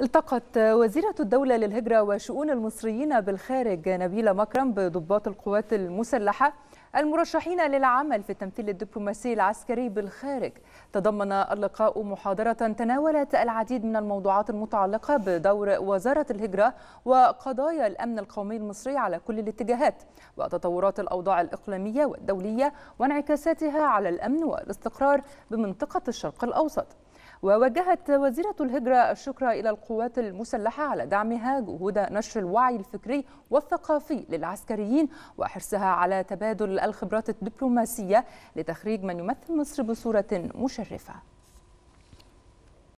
التقت وزيرة الدولة للهجرة وشؤون المصريين بالخارج نبيلة مكرم بضباط القوات المسلحة المرشحين للعمل في التمثيل الدبلوماسي العسكري بالخارج تضمن اللقاء محاضرة تناولت العديد من الموضوعات المتعلقة بدور وزارة الهجرة وقضايا الأمن القومي المصري على كل الاتجاهات وتطورات الأوضاع الإقليمية والدولية وانعكاساتها على الأمن والاستقرار بمنطقة الشرق الأوسط ووجهت وزيرة الهجرة الشكر إلى القوات المسلحة على دعمها جهود نشر الوعي الفكري والثقافي للعسكريين وحرصها على تبادل الخبرات الدبلوماسية لتخريج من يمثل مصر بصورة مشرفة